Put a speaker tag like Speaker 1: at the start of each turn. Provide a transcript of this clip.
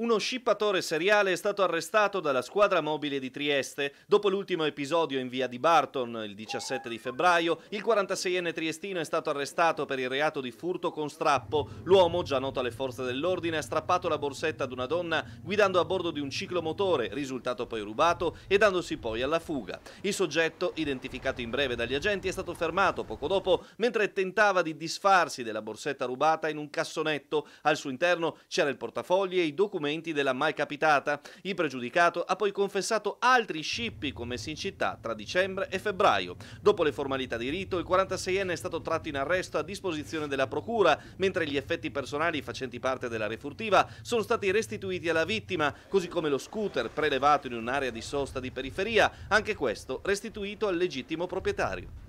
Speaker 1: Uno scippatore seriale è stato arrestato dalla squadra mobile di Trieste. Dopo l'ultimo episodio in via di Barton, il 17 di febbraio, il 46enne triestino è stato arrestato per il reato di furto con strappo. L'uomo, già noto alle forze dell'ordine, ha strappato la borsetta ad una donna guidando a bordo di un ciclomotore, risultato poi rubato e dandosi poi alla fuga. Il soggetto, identificato in breve dagli agenti, è stato fermato poco dopo mentre tentava di disfarsi della borsetta rubata in un cassonetto. Al suo interno c'era il portafogli e i documenti argomenti della malcapitata. Il pregiudicato ha poi confessato altri scippi commessi in città tra dicembre e febbraio. Dopo le formalità di rito, il 46enne è stato tratto in arresto a disposizione della procura, mentre gli effetti personali facenti parte della refurtiva sono stati restituiti alla vittima, così come lo scooter prelevato in un'area di sosta di periferia, anche questo restituito al legittimo proprietario.